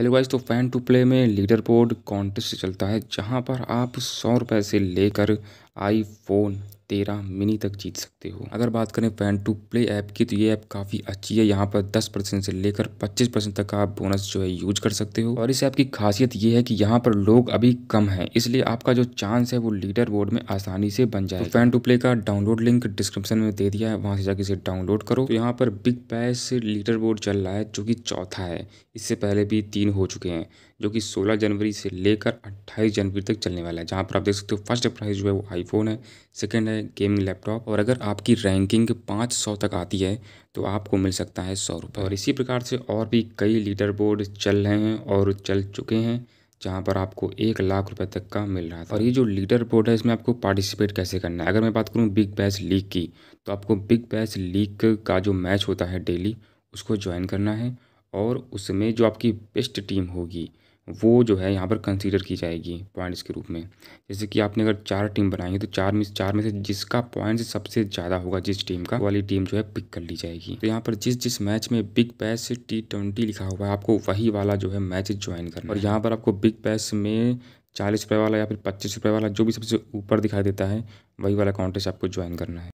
hello guys तो fan to play में leaderboard contest चलता है जहां पर आप सौ रुपये से लेकर आईफोन तेरह मिनी तक जीत सकते हो अगर बात करें फैन टू प्ले ऐप की तो ये ऐप काफ़ी अच्छी है यहाँ पर 10 परसेंट से लेकर 25 परसेंट तक का आप बोनस जो है यूज कर सकते हो और इस ऐप की खासियत ये है कि यहाँ पर लोग अभी कम हैं इसलिए आपका जो चांस है वो लीडर बोर्ड में आसानी से बन जाए तो फैन टू प्ले का डाउनलोड लिंक डिस्क्रिप्शन में दे दिया है वहाँ से जाके इसे डाउनलोड करो तो यहाँ पर बिग बैस लीडर बोर्ड चल रहा है जो कि चौथा है इससे पहले भी तीन हो चुके हैं जो कि सोलह जनवरी से लेकर अट्ठाईस जनवरी तक चलने वाला है जहाँ पर आप देख सकते हो फर्स्ट प्राइज जो है वो आईफोन फ़ोन है सेकेंड है गेमिंग लैपटॉप और अगर आपकी रैंकिंग पाँच सौ तक आती है तो आपको मिल सकता है सौ रुपये और इसी प्रकार से और भी कई लीडर बोर्ड चल रहे हैं और चल चुके हैं जहाँ पर आपको एक लाख रुपए तक का मिल रहा था और ये जो लीडर बोर्ड है इसमें आपको पार्टिसिपेट कैसे करना है अगर मैं बात करूँ बिग बैच लीग की तो आपको बिग बैच लीग का जो मैच होता है डेली उसको ज्वाइन करना है और उसमें जो आपकी बेस्ट टीम होगी वो जो है यहाँ पर कंसीडर की जाएगी पॉइंट्स के रूप में जैसे कि आपने अगर चार टीम बनाई है तो चार में चार में से जिसका पॉइंट्स सबसे ज़्यादा होगा जिस टीम का वाली टीम जो है पिक कर ली जाएगी तो यहाँ पर जिस जिस मैच में बिग पैस टी ट्वेंटी लिखा हुआ है आपको वही वाला जो है मैच ज्वाइन करना और यहाँ पर आपको बिग पैस में चालीस रुपये वाला या फिर पच्चीस रुपये वाला जो भी सबसे ऊपर दिखाई देता है वही वाला कॉन्टेस्ट आपको ज्वाइन करना है